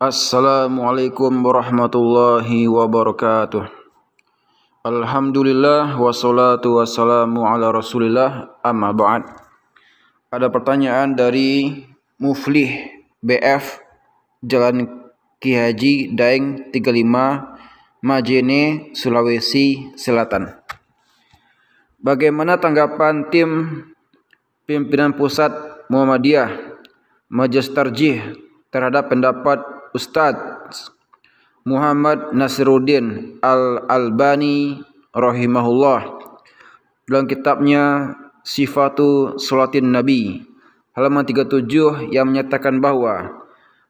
Assalamualaikum warahmatullahi wabarakatuh Alhamdulillah wassalatu wassalamu ala rasulillah amma ba'd Ada pertanyaan dari Muflih BF Jalan Ki Haji Daeng 35 Majene Sulawesi Selatan Bagaimana tanggapan tim pimpinan pusat Muhammadiyah Majestarjih terhadap pendapat Ustadz Muhammad Nasiruddin Al-Albani rahimahullah dalam kitabnya Sifatu Salatin Nabi halaman 37 yang menyatakan bahwa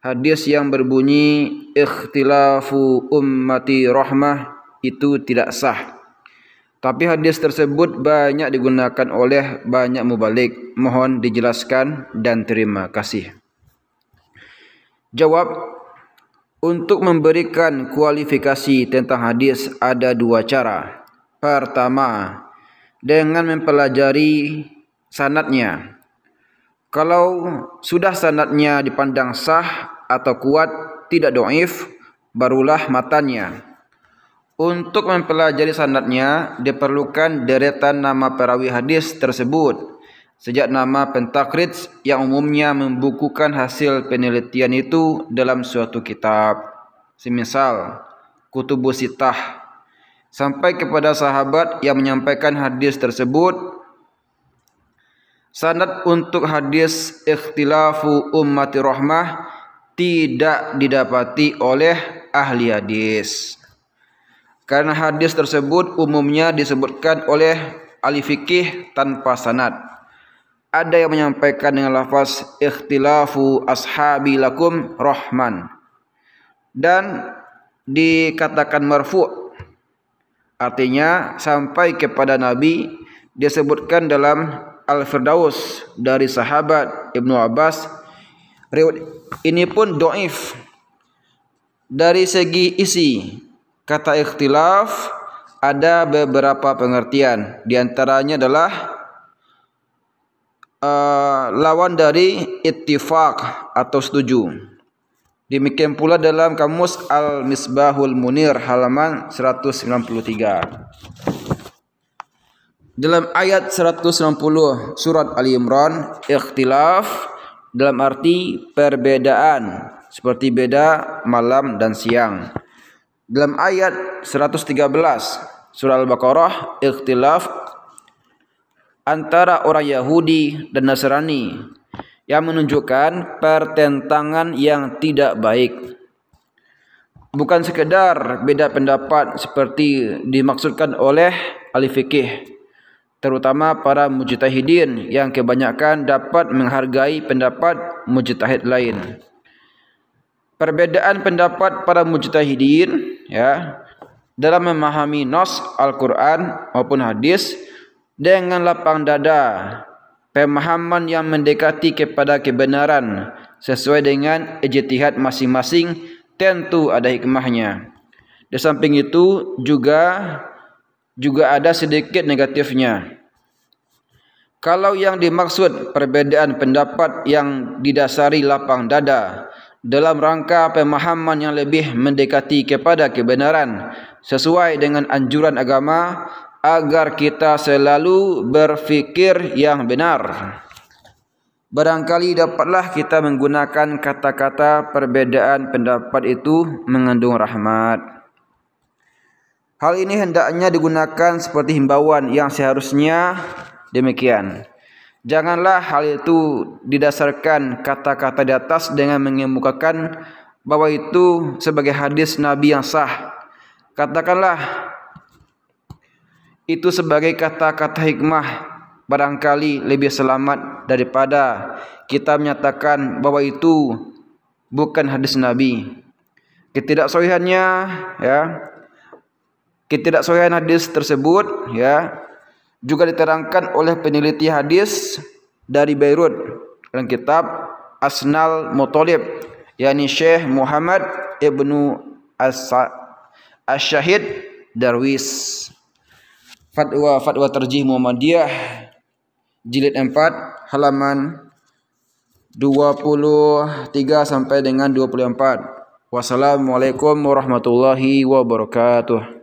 hadis yang berbunyi ikhtilafu ummati rahmah itu tidak sah. Tapi hadis tersebut banyak digunakan oleh banyak mubalik. Mohon dijelaskan dan terima kasih. Jawab untuk memberikan kualifikasi tentang hadis ada dua cara. Pertama, dengan mempelajari sanatnya. Kalau sudah sanatnya dipandang sah atau kuat, tidak doif, barulah matanya. Untuk mempelajari sanatnya diperlukan deretan nama perawi hadis tersebut Sejak nama Pentakrit yang umumnya membukukan hasil penelitian itu dalam suatu kitab. Semisal Kutubusitah, Sitah sampai kepada sahabat yang menyampaikan hadis tersebut Sanad untuk hadis ikhtilafu ummati rahmah tidak didapati oleh ahli hadis. Karena hadis tersebut umumnya disebutkan oleh alifikih tanpa sanad ada yang menyampaikan dengan lafaz ikhtilafu ashabi lakum rahman dan dikatakan marfu artinya sampai kepada nabi disebutkan dalam Al-Firdaus dari sahabat Ibnu Abbas ini pun doif dari segi isi kata ikhtilaf ada beberapa pengertian diantaranya adalah Eh, lawan dari ittifaq atau setuju. Demikian pula dalam kamus Al-Misbahul Munir halaman 193. Dalam ayat 160 surat Ali Imran, ikhtilaf dalam arti perbedaan seperti beda malam dan siang. Dalam ayat 113 surah Al-Baqarah, ikhtilaf antara orang Yahudi dan Nasrani yang menunjukkan pertentangan yang tidak baik. Bukan sekedar beda pendapat seperti dimaksudkan oleh ahli fikih, terutama para mujtahidin yang kebanyakan dapat menghargai pendapat mujtahid lain. Perbedaan pendapat para mujtahidin ya dalam memahami nas Al-Qur'an maupun hadis dengan lapang dada pemahaman yang mendekati kepada kebenaran sesuai dengan ijtihad masing-masing tentu ada hikmahnya di samping itu juga juga ada sedikit negatifnya kalau yang dimaksud perbedaan pendapat yang didasari lapang dada dalam rangka pemahaman yang lebih mendekati kepada kebenaran sesuai dengan anjuran agama agar kita selalu berfikir yang benar. Barangkali dapatlah kita menggunakan kata-kata perbedaan pendapat itu mengandung rahmat. Hal ini hendaknya digunakan seperti himbauan yang seharusnya demikian. Janganlah hal itu didasarkan kata-kata di atas dengan mengemukakan bahwa itu sebagai hadis Nabi yang sah. Katakanlah itu sebagai kata-kata hikmah barangkali lebih selamat daripada kita menyatakan bahwa itu bukan hadis Nabi. Ketidaksohihannya ya. Ketidaksohihan hadis tersebut ya juga diterangkan oleh peneliti hadis dari Beirut dalam kitab Asnal motolib yakni Syekh Muhammad Ibnu As-Syahid Darwis. Fatwa Fatwa Terjih Muhammadiyah jilid 4 halaman 23 sampai dengan 24. Wassalamualaikum warahmatullahi wabarakatuh.